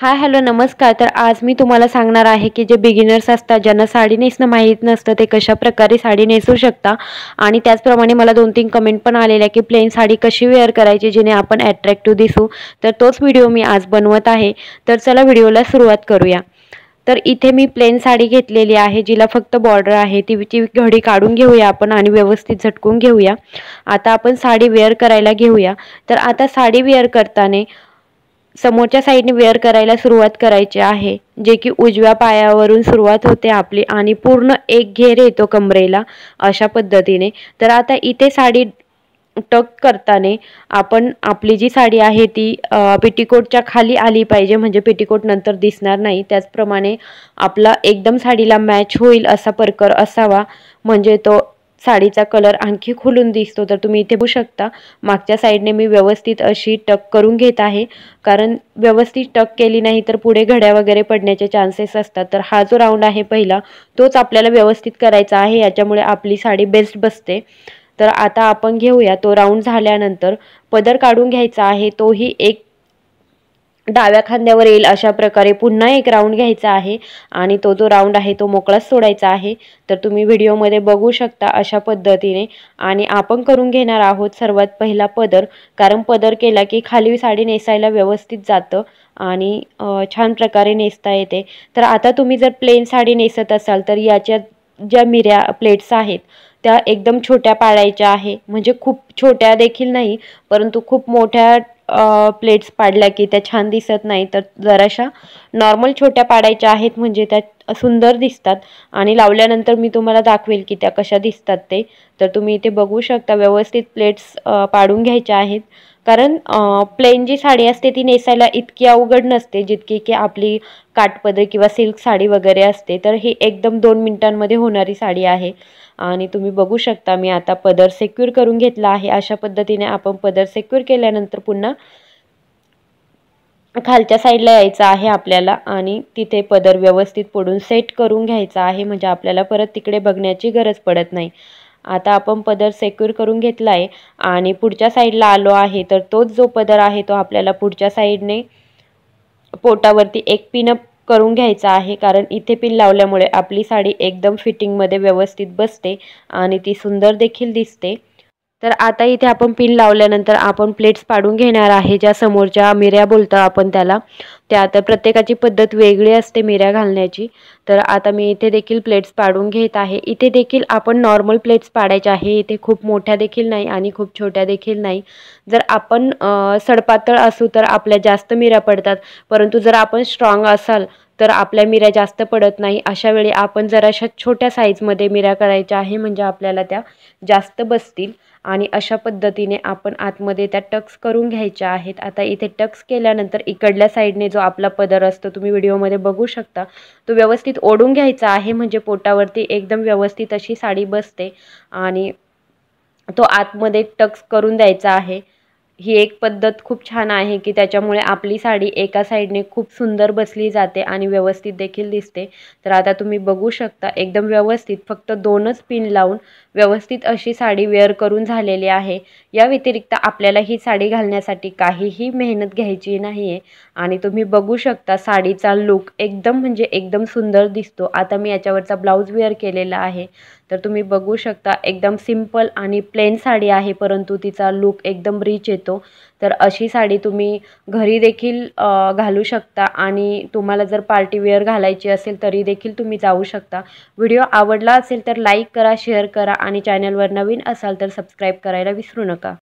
hi hello नमस्कार तर आज मी तुम्हाला सांगणार आहे की जे बिगिनर्स असतात ज्यांना साडी नेसणं माहीत नसतं ते कशाप्रकारे साडी नेसू शकता आणि त्याचप्रमाणे मला दोन तीन कमेंट पण आलेल्या की प्लेन साडी कशी वेअर करायची जिने आपण ॲट्रॅक्टिव्ह दिसू तर तोच व्हिडिओ मी आज बनवत आहे तर चला व्हिडिओला सुरुवात करूया तर इथे मी प्लेन साडी घेतलेली आहे जिला फक्त बॉर्डर आहे ती घडी काढून घेऊया आपण आणि व्यवस्थित झटकून घेऊया आता आपण साडी वेअर करायला घेऊया तर आता साडी वेअर करताना समोरच्या साईडने वेअर करायला सुरुवात करायची आहे जे की उजव्या पायावरून सुरुवात होते आपली आणि पूर्ण एक घेर येतो कमरेला अशा पद्धतीने तर आता इथे साडी टक करताना आपण आपली जी साडी आहे ती पेटीकोटच्या खाली आली पाहिजे म्हणजे पेटीकोट नंतर दिसणार नाही त्याचप्रमाणे आपला एकदम साडीला मॅच होईल असा परकर असावा म्हणजे तो साडीचा कलर आणखी खुलून दिसतो तर तुम्ही इथे बघू शकता मागच्या साईडने मी व्यवस्थित अशी टक करून घेत आहे कारण व्यवस्थित टक केली नाही तर पुढे घड्या वगैरे पडण्याचे चान्सेस असतात तर हा जो राऊंड आहे पहिला तोच आपल्याला व्यवस्थित करायचा आहे याच्यामुळे आपली साडी बेस्ट बसते तर आता आपण घेऊया तो राऊंड झाल्यानंतर पदर काढून घ्यायचा आहे तोही एक डाव्या खांद्यावर येईल अशा प्रकारे पुन्हा एक राऊंड घ्यायचा आहे आणि तो जो राऊंड आहे तो मोकळाच सोडायचा आहे तर तुम्ही व्हिडिओमध्ये बघू शकता अशा पद्धतीने आणि आपण करून घेणार आहोत सर्वात पहिला पदर कारण पदर केला की खाली साडी नेसायला व्यवस्थित जातं आणि छान प्रकारे नेसता येते तर आता तुम्ही जर प्लेन साडी नेसत असाल तर याच्या ज्या मिऱ्या प्लेट्स आहेत त्या एकदम छोट्या पाळायच्या आहे म्हणजे खूप छोट्या देखील नाही परंतु खूप मोठ्या प्लेट्स पाडल्या की त्या छान दिसत नाही तर जराशा नॉर्मल छोट्या पाडायच्या आहेत म्हणजे त्या सुंदर दिसतात आणि लावल्यानंतर मी तुम्हाला दाखवेल की त्या कशा दिसतात ते तर तुम्ही इथे बघू शकता व्यवस्थित प्लेट्स पाडून घ्यायच्या आहेत कारण प्लेन जी साडी असते ती नेसायला इतकी अवघड नसते जितकी की आपली काटपदर किंवा सिल्क साडी वगैरे असते तर ही एकदम दोन मिनिटांमध्ये होणारी साडी आहे आणि तुम्ही बघू शकता मी आता पदर सेक्युर करून घेतला आहे अशा पद्धतीने आपण पदर सेक्युर केल्यानंतर पुन्हा खालच्या साईडला यायचं आहे आपल्याला आणि तिथे पदर व्यवस्थित पडून सेट करून घ्यायचा आहे म्हणजे आपल्याला परत तिकडे बघण्याची गरज पडत नाही आता आपण पदर सेक्युर करून घेतला आहे आणि पुढच्या साईडला आलो आहे तर तोच जो पदर आहे तो आपल्याला पुढच्या साईडने पोटावरती एक पिनअप करून घ्यायचा आहे कारण इथे पिन लावल्यामुळे आपली साडी एकदम फिटिंगमध्ये व्यवस्थित बसते आणि ती सुंदर देखील दिसते तर आता इथे आपण पिन लावल्यानंतर आपण प्लेट्स पाडून घेणार आहे ज्या समोरच्या मिऱ्या बोलतो आपण त्याला त्या आता प्रत्येकाची पद्धत वेगळी असते मिऱ्या घालण्याची तर आता मी इथे देखील प्लेट्स पाडून घेत आहे इथे देखील आपण नॉर्मल प्लेट्स पाडायचे आहे इथे खूप मोठ्या देखील नाही आणि खूप छोट्या देखील नाही जर आपण सडपातळ असू तर आपल्या जास्त मिऱ्या पडतात परंतु जर आपण स्ट्रॉंग असाल तर आपल्या मिऱ्या जास्त पडत नाही अशा वेळी आपण जराशा छोट्या साईजमध्ये मिऱ्या करायच्या आहे म्हणजे आपल्याला त्या जास्त बसतील आणि अशा पद्धतीने आपण आतमध्ये त्या टक्स करून घ्यायच्या आहेत आता इथे टक्स केल्यानंतर इकडल्या साईडने जो आपला पदर असतो तुम्ही व्हिडिओमध्ये बघू शकता तो व्यवस्थित ओढून घ्यायचा आहे म्हणजे पोटावरती एकदम व्यवस्थित अशी साडी बसते आणि तो आतमध्ये टक्स करून द्यायचा आहे ही एक पद्धत खूप छान आहे की त्याच्यामुळे आपली साडी एका साईडने खूप सुंदर बसली जाते आणि व्यवस्थित देखील दिसते तर आता तुम्ही बघू शकता एकदम व्यवस्थित फक्त दोनच पिन लावून व्यवस्थित अशी साडी वेअर करून झालेली आहे या व्यतिरिक्त आपल्याला ही साडी घालण्यासाठी काहीही मेहनत घ्यायची नाही आहे आणि तुम्ही बघू शकता साडीचा लुक एकदम म्हणजे एकदम सुंदर दिसतो आता मी याच्यावरचा ब्लाऊज वेअर केलेला आहे तर तुम्ही बघू शकता एकदम सिंपल आणि प्लेन साडी आहे परंतु तिचा लुक एकदम रिच येतो तर अशी साडी तुम्ही घरी देखील घालू शकता आणि तुम्हाला जर पार्टी वेअर घालायची असेल तरी देखील तुम्ही जाऊ शकता व्हिडिओ आवडला असेल तर लाईक करा शेअर करा आणि चॅनलवर नवीन असाल तर सबस्क्राईब करायला विसरू नका